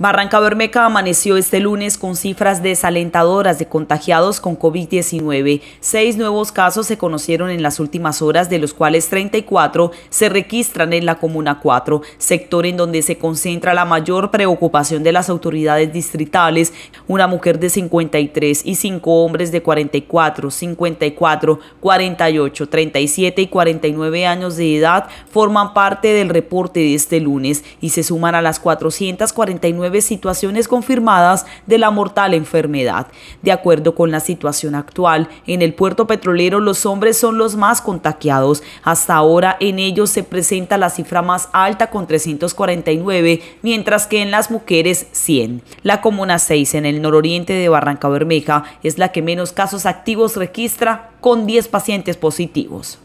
Barranca Bermeca amaneció este lunes con cifras desalentadoras de contagiados con COVID-19. Seis nuevos casos se conocieron en las últimas horas, de los cuales 34 se registran en la Comuna 4, sector en donde se concentra la mayor preocupación de las autoridades distritales. Una mujer de 53 y cinco hombres de 44, 54, 48, 37 y 49 años de edad forman parte del reporte de este lunes y se suman a las 449 situaciones confirmadas de la mortal enfermedad. De acuerdo con la situación actual, en el puerto petrolero los hombres son los más contagiados. Hasta ahora en ellos se presenta la cifra más alta con 349, mientras que en las mujeres 100. La comuna 6 en el nororiente de Barranca Bermeja es la que menos casos activos registra con 10 pacientes positivos.